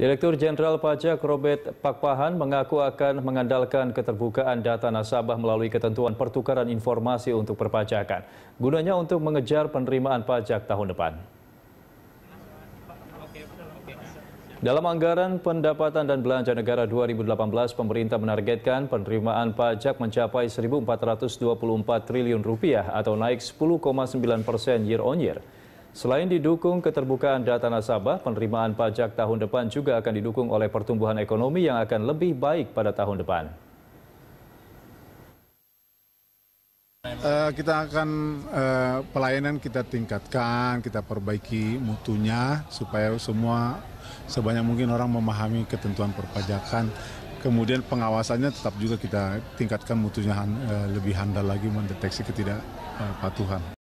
Direktur Jenderal Pajak Robert Pakpahan mengaku akan mengandalkan keterbukaan data nasabah melalui ketentuan pertukaran informasi untuk perpajakan, gunanya untuk mengejar penerimaan pajak tahun depan. Dalam anggaran pendapatan dan belanja negara 2018, pemerintah menargetkan penerimaan pajak mencapai 1.424 triliun rupiah atau naik 10,9 persen year on year. Selain didukung keterbukaan data nasabah, penerimaan pajak tahun depan juga akan didukung oleh pertumbuhan ekonomi yang akan lebih baik pada tahun depan. Uh, kita akan uh, pelayanan kita tingkatkan, kita perbaiki mutunya supaya semua sebanyak mungkin orang memahami ketentuan perpajakan. Kemudian pengawasannya tetap juga kita tingkatkan mutunya uh, lebih handal lagi mendeteksi ketidakpatuhan.